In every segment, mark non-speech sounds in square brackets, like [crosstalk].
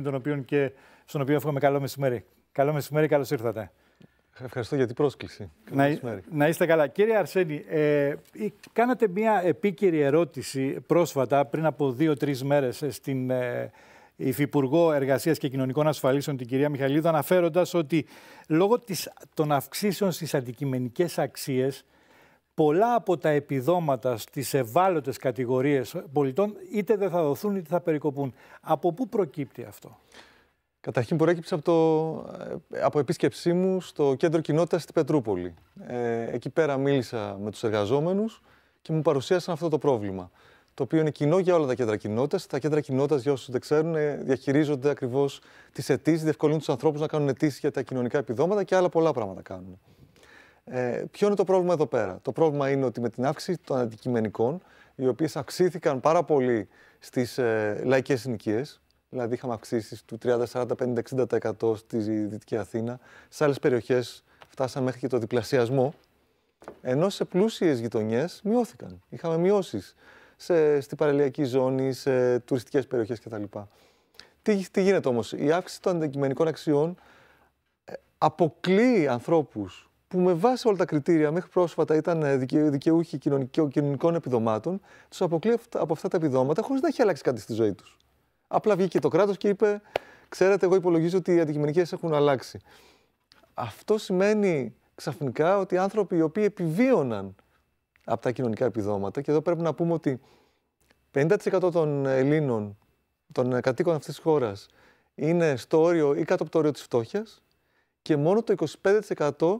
τον οποίο και στον οποίο εύχομαι καλό μεσημέρι. Καλό μεσημέρι, καλώς ήρθατε. Ευχαριστώ για την πρόσκληση. Να, να είστε καλά. Κύριε Αρσένη, ε, κάνατε μια επίκαιρη ερώτηση πρόσφατα, πριν από δύο-τρει μέρες, ε, στην ε, Υφυπουργό Εργασίας και Κοινωνικών Ασφαλίσεων, την κυρία Μιχαλίδου, αναφέροντας ότι λόγω της, των αυξήσεων στις αντικειμενικές αξίες πολλά από τα επιδόματα στις ευάλωτες κατηγορίες πολιτών είτε δεν θα δοθούν είτε θα περικοπούν. Από πού προκύπτει αυτό. Καταρχήν προέκυψε από, το, ε, από επίσκεψή μου στο κέντρο κοινότητας στην Πετρούπολη. Ε, εκεί πέρα μίλησα με τους εργαζόμενους και μου παρουσίασαν αυτό το πρόβλημα. Το οποίο είναι κοινό για όλα τα κέντρα κοινότητας. Τα κέντρα κοινότητας, για όσους δεν ξέρουν, ε, διαχειρίζονται ακριβώς τις αιτήσεις, διευκολύνουν τους ανθρώπους να κάνουν αιτήσεις για τα κοινωνικά επιδόματα και άλλα πολλά πράγματα κάνουν. Ε, ποιο είναι το πρόβλημα εδώ πέρα. Το πρόβλημα είναι ότι με την αύξηση των αντικειμενικών, οι οποίες αυξήθηκαν πάρα πολύ στις ε, λαϊκές συνοικίες, δηλαδή είχαμε αυξήσεις του 30, 40, 50, 60% στη Δυτική Αθήνα, σε άλλες περιοχές φτάσαμε μέχρι και το διπλασιασμό. Ενώ σε πλούσιες γειτονιές μειώθηκαν. Είχαμε μειώσεις στην παραλιακή ζώνη, σε τουριστικές περιοχές κτλ. Τι, γίνεται όμως, η αύξηση των αντικειμενικών αξιών ε, αποκλείει ανθρώπους που με βάση όλα τα κριτήρια μέχρι πρόσφατα ήταν ε, δικαιούχοι κοινωνικών επιδομάτων, τους αποκλεί από αυτά τα επιδόματα χωρίς να έχει αλλάξει κάτι στη ζωή τους. Απλά βγήκε το κράτος και είπε: Ξέρετε, εγώ υπολογίζω ότι οι αντικειμενικές έχουν αλλάξει. Αυτό σημαίνει ξαφνικά ότι οι άνθρωποι οι οποίοι επιβίωναν από τα κοινωνικά επιδόματα, και εδώ πρέπει να πούμε ότι 50% των Ελλήνων, των κατοίκων αυτής της χώρας, είναι στο όριο ή κάτω από το όριο της φτώχειας και μόνο το 25%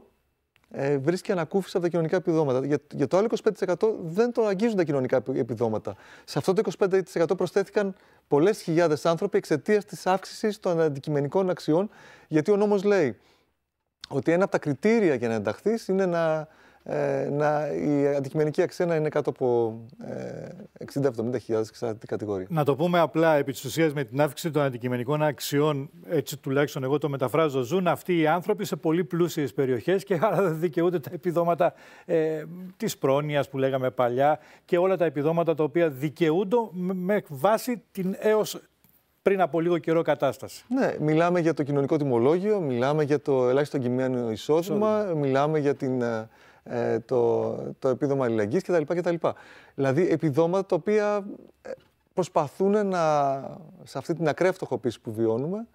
ε, βρίσκει ανακούφιση από τα κοινωνικά επιδόματα. Για, για το άλλο 25% δεν το αγγίζουν τα κοινωνικά επιδόματα. Σε αυτό το 25% προσθέθηκαν πολλές χιλιάδες άνθρωποι εξαιτίας της αύξησης των αντικειμενικών αξιών, γιατί ο νόμος λέει ότι ένα από τα κριτήρια για να ενταχθείς είναι να ε, να, η αντικειμενική αξία να είναι κάτω από ε, 60-70 χιλιάδες την κατηγορία. Να το πούμε απλά, επί της ουσίας με την αύξηση των αντικειμενικών αξιών, έτσι τουλάχιστον εγώ το μεταφράζω, ζουν αυτοί οι άνθρωποι σε πολύ πλούσιες περιοχές και άρα δεν δικαιούνται τα επιδόματα ε, της πρόνοιας που λέγαμε παλιά και όλα τα επιδόματα τα οποία δικαιούνται με βάση την έως πριν από λίγο καιρό κατάσταση. Ναι, μιλάμε για το κοινωνικό τιμολόγιο, μιλάμε για το ελάχιστο εγκυμένο εισόδημα. μιλάμε για την ε, ε, το, το επίδομα αλληλεγγύης κτλ, κτλ. Δηλαδή επιδόματα τα οποία ε, προσπαθούν να, σε αυτή την ακραία φτωχοποίηση που βιώνουμε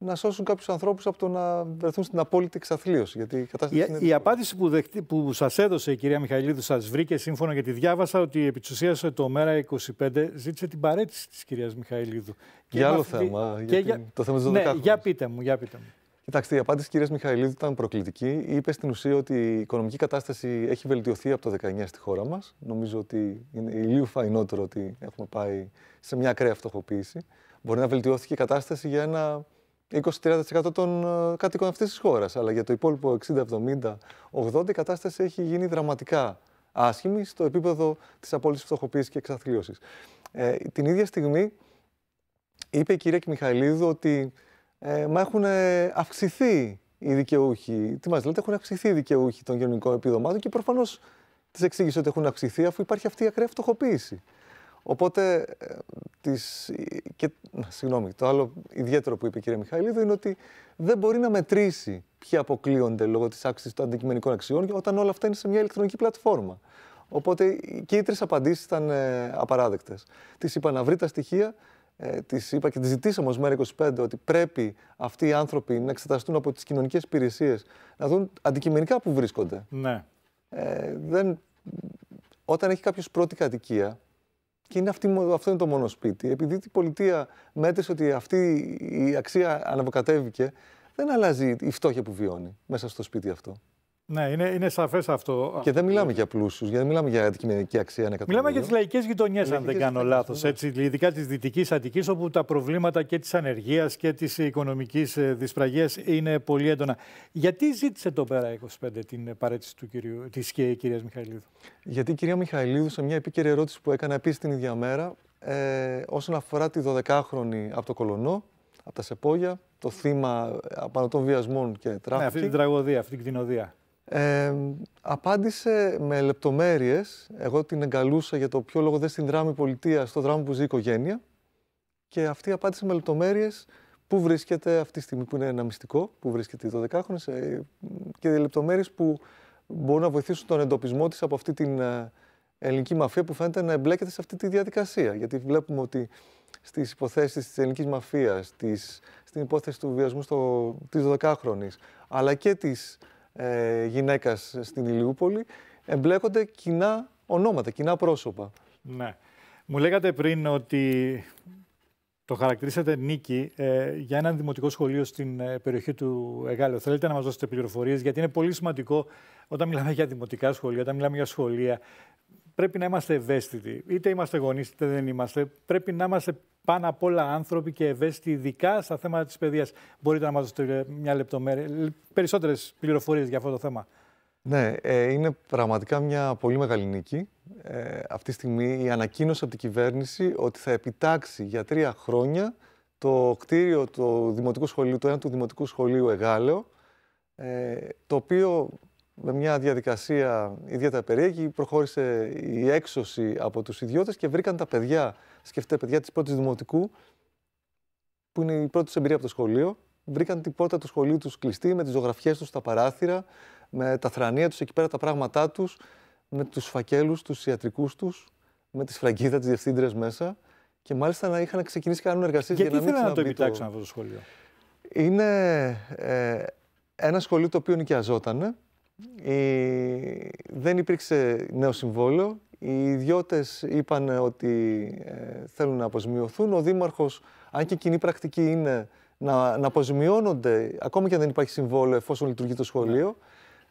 να σώσουν κάποιους ανθρώπους από το να βρεθούν στην απόλυτη εξαθλίωση. Γιατί η, η, είναι... η απάντηση που, δεχτή, που σας έδωσε η κυρία Μιχαηλίδου, σας βρήκε σύμφωνα γιατί διάβασα ότι επί της ουσίας το Μέρα 25 ζήτησε την παρέτηση της κυρίας Μιχαηλίδου. Για άλλο θέμα. για... Το θέμα ναι, για πείτε μου, για πείτε μου. Κοιτάξτε, η απάντηση τη κυρία Μιχαηλίδη ήταν προκλητική. Είπε στην ουσία ότι η οικονομική κατάσταση έχει βελτιωθεί από το 19 στη χώρα μας. Νομίζω ότι είναι λίγο φαϊνότερο ότι έχουμε πάει σε μια ακραία φτωχοποίηση. Μπορεί να βελτιώθηκε η κατάσταση για ένα 20-30% των ε, κατοίκων αυτής της χώρας. Αλλά για το υπόλοιπο 60-70-80 η κατάσταση έχει γίνει δραματικά άσχημη στο επίπεδο της απόλυτης φτωχοποίησης και εξαθλίωσης. Ε, την ίδια στιγμή είπε η κυρία Μιχαηλίδου ότι ε, μα έχουν αυξηθεί οι δικαιούχοι. Τι μας λέτε, έχουν αυξηθεί οι δικαιούχοι των κοινωνικών επιδομάτων και προφανώς τη εξήγησε ότι έχουν αυξηθεί αφού υπάρχει αυτή η ακραία φτωχοποίηση. Οπότε, ε, τις, και, συγγνώμη, το άλλο ιδιαίτερο που είπε η κυρία Μιχαηλίδου είναι ότι δεν μπορεί να μετρήσει ποιοι αποκλείονται λόγω της άξιση των αντικειμενικών αξιών όταν όλα αυτά είναι σε μια ηλεκτρονική πλατφόρμα. Οπότε και οι τρεις απαντήσεις ήταν ε, απαράδεκτες. Της είπα να βρει τα στοιχεία, ε, της είπα και της ζητήσαμε ως Μέρα 25 ότι πρέπει αυτοί οι άνθρωποι να εξεταστούν από τις κοινωνικές υπηρεσίες, να δουν αντικειμενικά που βρίσκονται. Ναι. Ε, δεν... Όταν έχει κάποιος πρώτη κατοικία, και είναι αυτή, αυτό είναι το μόνο σπίτι, επειδή η πολιτεία μέτρησε ότι αυτή η αξία αναβοκατεύηκε, δεν αλλάζει η φτώχεια που βιώνει μέσα στο σπίτι αυτό. Ναι, είναι, είναι σαφές αυτό. Και δεν μιλάμε για πλούσιους, δεν μιλάμε για αντικειμενική αξία. Μιλάμε για τις λαϊκές γειτονιές, αν δεν κάνω λάθος. Ναι. Ειδικά της Δυτικής Αττικής, όπου τα προβλήματα και της ανεργίας και της οικονομικής ε, δυσπραγίας είναι πολύ έντονα. Γιατί ζήτησε το ΠΕΡΑ 25 την παρέτηση τη κυρίας Μιχαηλίδου. Γιατί η κυρία Μιχαηλίδου, σε μια επίκαιρη ερώτηση που έκανε επίσης την ίδια μέρα, ε, όσον αφορά τη 12χρονη από το Κολονό, από τα Σεπόγια, το θύμα απανοτών ε, βιασμών και τράφικ. Ναι, αυτή την τραγωδία, αυτή την κτηνοδία. Ε, απάντησε με λεπτομέρειες. Εγώ την εγκαλούσα για το ποιο λόγο δεν στην δράμη πολιτεία, στο δράμα που ζει η οικογένεια. Και αυτή απάντησε με λεπτομέρειες πού βρίσκεται αυτή τη στιγμή, που είναι ένα μυστικό, που βρίσκεται η 12χρονη, και λεπτομέρειες λεπτομέρειε που μπορούν να βοηθήσουν τον εντοπισμό της από αυτή την ε, ελληνική μαφία που φαίνεται να εμπλέκεται σε αυτή τη διαδικασία. Γιατί βλέπουμε ότι στις υποθέσεις της ελληνικής μαφίας, στην υπόθεση του βιασμού τη 12χρονη, αλλά και της ε, γυναίκας στην Ηλιούπολη, εμπλέκονται κοινά ονόματα, κοινά πρόσωπα. Ναι. Μου λέγατε πριν ότι το χαρακτηρίσατε νίκη ε, για ένα δημοτικό σχολείο στην ε, περιοχή του Εγάλεω. Θέλετε να μας δώσετε πληροφορίες, γιατί είναι πολύ σημαντικό όταν μιλάμε για δημοτικά σχολεία, όταν μιλάμε για σχολεία, πρέπει να είμαστε ευαίσθητοι. Είτε είμαστε γονείς, είτε δεν είμαστε. Πρέπει να είμαστε πάνω απ' όλα άνθρωποι και ευαίσθητοι, ειδικά στα θέματα της παιδείας. Μπορείτε να μας δώσετε μια λεπτομέρεια, περισσότερες πληροφορίες για αυτό το θέμα. Ναι, ε, είναι πραγματικά μια πολύ μεγάλη νίκη. Ε, αυτή τη στιγμή η ανακοίνωση από την κυβέρνηση ότι θα επιτάξει για τρία χρόνια το κτίριο του Δημοτικού Σχολείου, το ένα του Δημοτικού Σχολείου Εγάλεο, ε, το οποίο με μια διαδικασία ιδιαίτερα περίεργη. Προχώρησε η έξωση από τους ιδιώτες και βρήκαν τα παιδιά, σκεφτείτε παιδιά της πρώτης δημοτικού, που είναι η πρώτη εμπειρία από το σχολείο, βρήκαν την πόρτα του σχολείου τους κλειστή με τις ζωγραφιές τους στα παράθυρα, με τα θρανία τους εκεί πέρα, τα πράγματά τους, με τους φακέλους, τους ιατρικούς τους, με τη σφραγίδα της διευθύντριας μέσα και μάλιστα να είχαν ξεκινήσει κάνουν εργασίες για, να μην να το επιτάξουν αυτό το σχολείο. Είναι ε, ένα σχολείο το οποίο νοικιαζόταν ε, δεν υπήρξε νέο συμβόλαιο. Οι ιδιώτες είπαν ότι ε, θέλουν να αποζημιωθούν. Ο Δήμαρχος, αν και κοινή πρακτική είναι να, να αποζημιώνονται, ακόμη και αν δεν υπάρχει συμβόλαιο εφόσον λειτουργεί το σχολείο,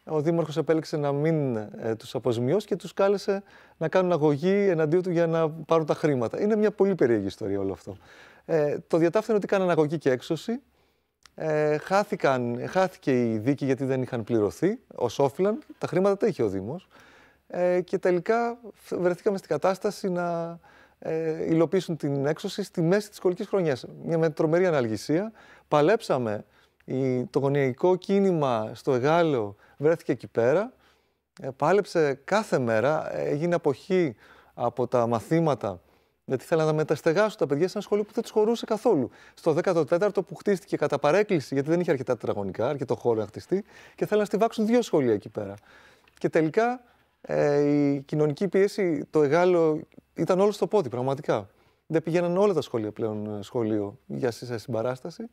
ναι. ο Δήμαρχος επέλεξε να μην ε, τους αποζημιώσει και τους κάλεσε να κάνουν αγωγή εναντίον του για να πάρουν τα χρήματα. Είναι μια πολύ περίεργη ιστορία όλο αυτό. Ε, το είναι ότι κάνανε αγωγή και έξωση. Ε, χάθηκαν, χάθηκε η δίκη γιατί δεν είχαν πληρωθεί, ως όφυλαν, τα χρήματα τα είχε ο Δήμος ε, και τελικά βρεθήκαμε στην κατάσταση να ε, υλοποιήσουν την έξωση στη μέση της σχολικής χρονιάς. Μια με τρομερή αναλγησία. Παλέψαμε, το γωνιακό κίνημα στο Εγάλεο βρέθηκε εκεί πέρα, πάλεψε κάθε μέρα, έγινε αποχή από τα μαθήματα γιατί θέλαν να μεταστεγάσουν τα παιδιά σε ένα σχολείο που δεν τους χωρούσε καθόλου. Στο 14ο που χτίστηκε κατά παρέκκληση, γιατί δεν είχε αρκετά τετραγωνικά, αρκετό χώρο να χτιστεί, και θέλαν να στηβάξουν δύο σχολεία εκεί πέρα. Και τελικά ε, η κοινωνική πίεση, το εγάλο ήταν όλο στο πόδι, πραγματικά. Δεν πηγαίναν όλα τα σχολεία πλέον ε, σχολείο για συμπαράσταση.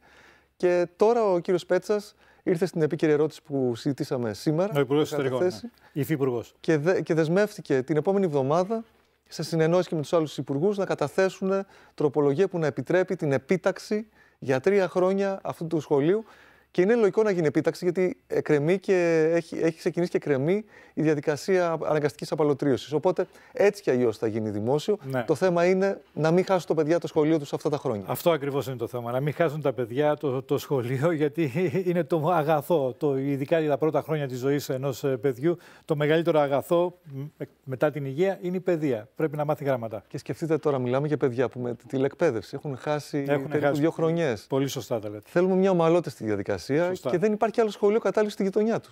Και τώρα ο κύριος Πέτσας ήρθε στην επίκαιρη ερώτηση που συζητήσαμε σήμερα. Ο Υπουργός Ναι. Και, δε, και δεσμεύτηκε την επόμενη εβδομάδα σε συνεννόηση και με τους άλλους υπουργούς, να καταθέσουν τροπολογία που να επιτρέπει την επίταξη για τρία χρόνια αυτού του σχολείου και είναι λογικό να γίνει επίταξη, γιατί ε, και έχει, έχει ξεκινήσει και κρεμεί η διαδικασία αναγκαστικής απαλωτρίωσης. Οπότε έτσι κι αλλιώς θα γίνει δημόσιο. Ναι. Το θέμα είναι να μην χάσουν τα παιδιά το σχολείο τους αυτά τα χρόνια. Αυτό ακριβώς είναι το θέμα. Να μην χάσουν τα παιδιά το, το σχολείο, [laughs] γιατί είναι το αγαθό, το, ειδικά για τα πρώτα χρόνια της ζωής ενός ε, παιδιού. Το μεγαλύτερο αγαθό ε, μετά την υγεία είναι η παιδεία. Πρέπει να μάθει γράμματα. Και σκεφτείτε τώρα, μιλάμε για παιδιά που με τηλεκπαίδευση έχουν χάσει δύο χρονιές. Πολύ σωστά τα Θέλουμε μια ομαλότητα στη διαδικασία και δεν υπάρχει άλλο σχολείο κατάλληλο στη γειτονιά τους.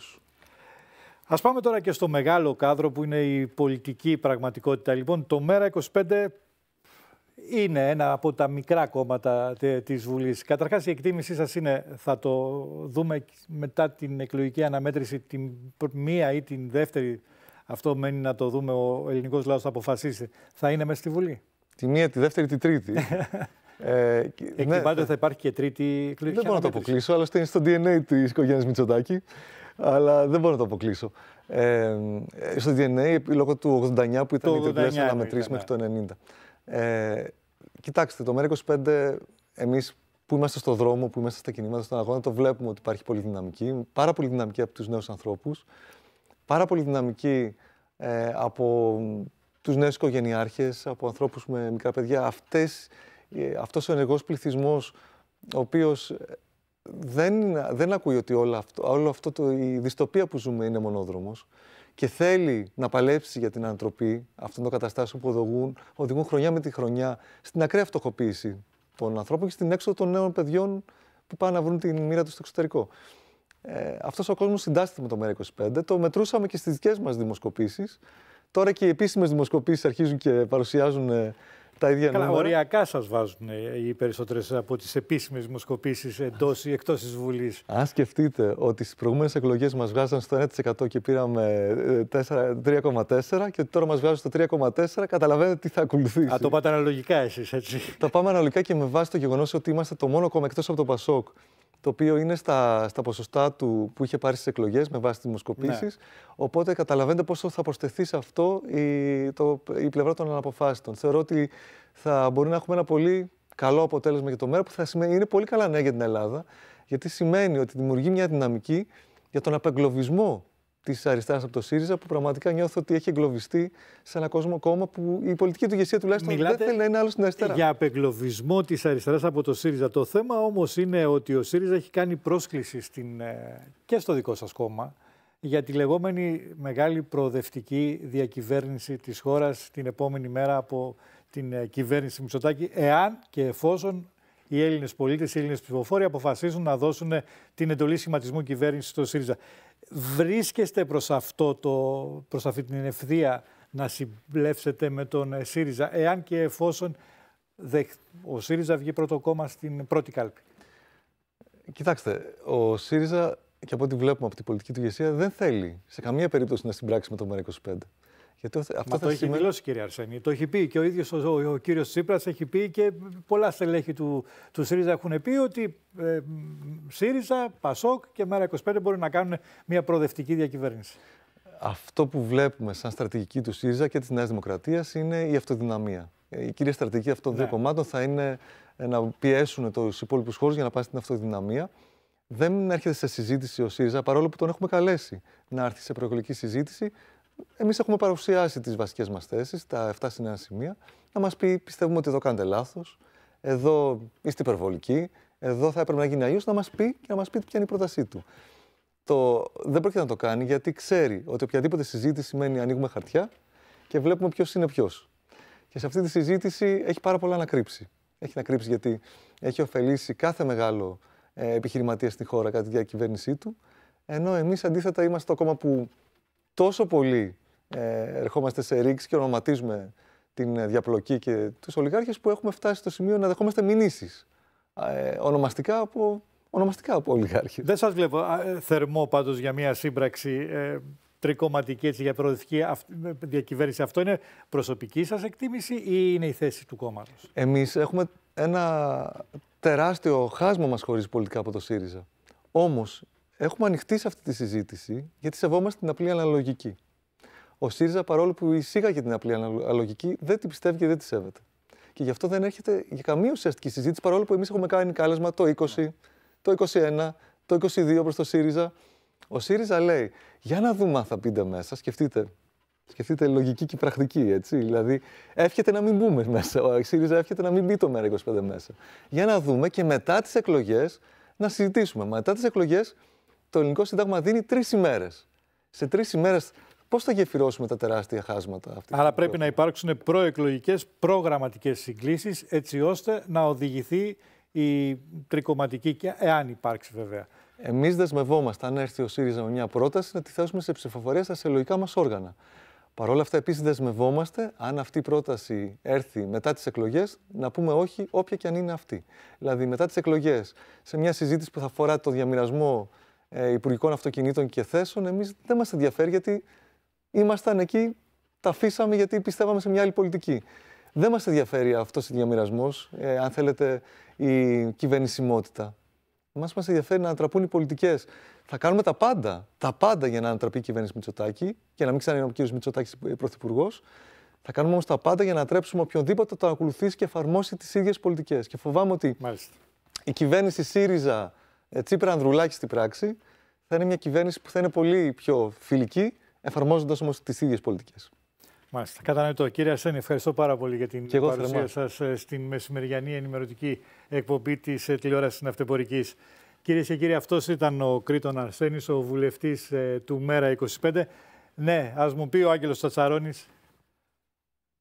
Ας πάμε τώρα και στο μεγάλο κάδρο που είναι η πολιτική πραγματικότητα. Λοιπόν, το Μέρα 25 είναι ένα από τα μικρά κόμματα της Βουλής. Καταρχάς η εκτίμησή σας είναι, θα το δούμε μετά την εκλογική αναμέτρηση, την μία ή την δεύτερη, αυτό μένει να το δούμε, ο ελληνικός λαός θα αποφασίσει, θα είναι μέσα στη Βουλή. Τη μία, τη δεύτερη, τη τρίτη. [laughs] Ε, Εκτιμάται ναι, ε, θα υπάρχει και τρίτη κλήρωση. Δεν μπορώ να το αποκλείσω, άλλωστε είναι στο DNA της οικογένειας Μητσοτάκη. Αλλά δεν μπορώ να το αποκλείσω. Ε, ε στο DNA, λόγω του 89 που ήταν το τελευταία τριπλέ αναμετρήσει μέχρι το 90. Ε, κοιτάξτε, το ΜΕΡΑ25, εμείς που είμαστε στο δρόμο, που είμαστε στα κινήματα, στον αγώνα, το βλέπουμε ότι υπάρχει πολύ δυναμική. Πάρα πολύ δυναμική από τους νέους ανθρώπους. Πάρα πολύ δυναμική ε, από τους νέους οικογενειάρχες, από ανθρώπους με μικρά παιδιά. Αυτές ε, αυτός ο ενεργός πληθυσμός, ο οποίος ε, δεν, δεν ακούει ότι όλο αυτό, όλο αυτό το, η δυστοπία που ζούμε είναι μονόδρομος και θέλει να παλέψει για την ανατροπή αυτών των καταστάσεων που οδηγούν, οδηγούν χρονιά με τη χρονιά στην ακραία φτωχοποίηση των ανθρώπων και στην έξοδο των νέων παιδιών που πάνε να βρουν την μοίρα τους στο εξωτερικό. Ε, αυτός ο κόσμος συντάσσεται με το ΜΕΡΑ25. Το μετρούσαμε και στις δικές μας δημοσκοπήσεις. Τώρα και οι επίσημες δημοσκοπήσεις αρχίζουν και παρουσιάζουν ε, τα ίδια Καλά, νούμερα. Οριακά σας βάζουν ε, οι περισσότερες από τις επίσημες δημοσκοπήσεις εντός ή εκτός της Βουλής. Αν σκεφτείτε ότι στις προηγούμενες εκλογές μας βγάζαν στο 1% και πήραμε 3,4 ε, και τώρα μας βγάζουν στο 3,4, καταλαβαίνετε τι θα ακολουθήσει. Α, το πάτε αναλογικά εσείς, έτσι. Τα πάμε αναλογικά και με βάση το γεγονός ότι είμαστε το μόνο κόμμα εκτός από το Πασόκ το οποίο είναι στα, στα ποσοστά του που είχε πάρει στις εκλογές με βάση τις δημοσκοπήσεις. Ναι. Οπότε καταλαβαίνετε πόσο θα προσθεθεί σε αυτό η, το, η πλευρά των αναποφάσεων. Θεωρώ ότι θα μπορεί να έχουμε ένα πολύ καλό αποτέλεσμα για το μέρα που θα σημαίνει, είναι πολύ καλά νέα για την Ελλάδα, γιατί σημαίνει ότι δημιουργεί μια δυναμική για τον απεγκλωβισμό της αριστεράς από το ΣΥΡΙΖΑ που πραγματικά νιώθω ότι έχει εγκλωβιστεί σε ένα κόσμο κόμμα που η πολιτική του ηγεσία τουλάχιστον Μιλάτε δεν θέλει να είναι άλλος στην αριστερά. Για απεγκλωβισμό της αριστεράς από το ΣΥΡΙΖΑ. Το θέμα όμως είναι ότι ο ΣΥΡΙΖΑ έχει κάνει πρόσκληση στην, ε, και στο δικό σας κόμμα για τη λεγόμενη μεγάλη προοδευτική διακυβέρνηση της χώρας την επόμενη μέρα από την ε, κυβέρνηση Μητσοτάκη, εάν και εφόσον οι Έλληνες πολίτες, οι Έλληνες ψηφοφόροι αποφασίζουν να δώσουν την εντολή σχηματισμού κυβέρνησης στο ΣΥΡΙΖΑ. Βρίσκεστε προς αυτό το, προς αυτή την ευθεία να συμπλέψετε με τον ε, ΣΥΡΙΖΑ, εάν και εφόσον ο ΣΥΡΙΖΑ βγει πρώτο κόμμα στην πρώτη κάλπη. Κοιτάξτε, ο ΣΥΡΙΖΑ και από ό,τι βλέπουμε από την πολιτική του ηγεσία δεν θέλει σε καμία περίπτωση να συμπράξει με το ΜΕΡΑ 25 αυτό Μα το έχει σημαίνει... δηλώσει, κύριε Αρσένη. Το έχει πει και ο ίδιος ο, ο, ο κύριος Τσίπρας, έχει πει και πολλά στελέχη του, του ΣΥΡΙΖΑ έχουν πει ότι ε, ΣΥΡΙΖΑ, ΠΑΣΟΚ και ΜΕΡΑ25 μπορεί να κάνουν μια προοδευτική διακυβέρνηση. Αυτό που βλέπουμε σαν στρατηγική του ΣΥΡΙΖΑ και της Νέας Δημοκρατίας είναι η αυτοδυναμία. Ε, η κυρία στρατηγική αυτών των δύο ναι. κομμάτων θα είναι ε, να πιέσουν τους υπόλοιπους χώρους για να πάνε στην αυτοδυναμία. Δεν έρχεται σε συζήτηση ο ΣΥΡΙΖΑ, παρόλο που τον έχουμε καλέσει να έρθει σε προεκλογική συζήτηση. Εμείς έχουμε παρουσιάσει τις βασικές μας θέσεις, τα 7 συνένα σημεία, να μας πει πιστεύουμε ότι εδώ κάνετε λάθος, εδώ είστε υπερβολικοί, εδώ θα έπρεπε να γίνει αλλιώς, να μας πει και να μας πει ποια είναι η πρότασή του. Το, δεν πρόκειται να το κάνει γιατί ξέρει ότι οποιαδήποτε συζήτηση σημαίνει ανοίγουμε χαρτιά και βλέπουμε ποιος είναι ποιος. Και σε αυτή τη συζήτηση έχει πάρα πολλά να κρύψει. Έχει να κρύψει γιατί έχει ωφελήσει κάθε μεγάλο ε, επιχειρηματία στη χώρα κατά τη διακυβέρνησή του. Ενώ εμείς αντίθετα είμαστε το κόμμα που τόσο πολύ ε, ερχόμαστε σε ρήξη και ονοματίζουμε την ε, διαπλοκή και τους ολιγάρχες που έχουμε φτάσει στο σημείο να δεχόμαστε μηνύσεις ε, ονομαστικά από ονομαστικά από ολιγάρχες. Δεν σας βλέπω ε, θερμό πάντως για μια σύμπραξη ε, τρικομματική έτσι, για προοδευτική διακυβέρνηση. Αυτό είναι προσωπική σας εκτίμηση ή είναι η θέση του κόμματος. Εμείς έχουμε ένα τεράστιο χάσμα μας χωρίζει πολιτικά από το ΣΥΡΙΖΑ. Όμως έχουμε ανοιχτεί σε αυτή τη συζήτηση γιατί σεβόμαστε την απλή αναλογική. Ο ΣΥΡΙΖΑ, παρόλο που εισήγαγε την απλή αναλογική, δεν την πιστεύει και δεν τη σέβεται. Και γι' αυτό δεν έρχεται για καμία ουσιαστική συζήτηση, παρόλο που εμείς έχουμε κάνει κάλεσμα το 20, ναι. το 21, το 22 προς το ΣΥΡΙΖΑ. Ο ΣΥΡΙΖΑ λέει: Για να δούμε αν θα πείτε μέσα, σκεφτείτε. Σκεφτείτε λογική και πρακτική, έτσι. Δηλαδή, εύχεται να μην μπούμε μέσα. Ο ΣΥΡΙΖΑ εύχεται να μην μπει το μέρα 25 μέσα. Για να δούμε και μετά τις εκλογές να συζητήσουμε. Μετά τις εκλογές το ελληνικό σύνταγμα δίνει τρεις ημέρες. Σε τρεις ημέρες Πώς θα γεφυρώσουμε τα τεράστια χάσματα αυτή. Άρα πρέπει να υπάρξουν προεκλογικές, προγραμματικές συγκλήσεις, έτσι ώστε να οδηγηθεί η τρικοματική, και εάν υπάρξει βέβαια. Εμείς δεσμευόμαστε, αν έρθει ο ΣΥΡΙΖΑ με μια πρόταση, να τη θέσουμε σε ψηφοφορία στα συλλογικά μας όργανα. Παρ' όλα αυτά, επίσης δεσμευόμαστε, αν αυτή η πρόταση έρθει μετά τις εκλογές, να πούμε όχι, όποια και αν είναι αυτή. Δηλαδή, μετά τις εκλογές, σε μια συζήτηση που θα αφορά το διαμοιρασμό ε, Υπουργικών Αυτοκινήτων και Θέσεων, εμείς δεν μας ενδιαφέρει γιατί ήμασταν εκεί, τα αφήσαμε γιατί πιστεύαμε σε μια άλλη πολιτική. Δεν μας ενδιαφέρει αυτός ο διαμοιρασμό, ε, αν θέλετε, η κυβερνησιμότητα. Εμάς μας ενδιαφέρει να ανατραπούν οι πολιτικές. Θα κάνουμε τα πάντα, τα πάντα για να ανατραπεί η κυβέρνηση Μητσοτάκη και να μην ξανά είναι ο κ. Μητσοτάκης πρωθυπουργός. Θα κάνουμε όμως τα πάντα για να τρέψουμε οποιονδήποτε το ακολουθήσει και εφαρμόσει τις ίδιες πολιτικές. Και φοβάμαι ότι Μάλιστα. η κυβέρνηση ΣΥΡΙΖΑ ε, Τσίπρα Ανδρουλάκης στην πράξη, θα είναι μια κυβέρνηση που θα είναι πολύ πιο φιλική, εφαρμόζοντας όμως τις ίδιες πολιτικές. Μάλιστα. Κατανοητό. Κύριε Αρσένη, ευχαριστώ πάρα πολύ για την παρουσία σας ε, στην μεσημεριανή ενημερωτική εκπομπή της ε, τηλεόρασης Ναυτεπορική. Κυρίες και κύριοι, αυτός ήταν ο Κρήτον Αρσένης, ο βουλευτής του Μέρα 25. Ναι, ας μου πει ο Άγγελος Τσατσαρόνη,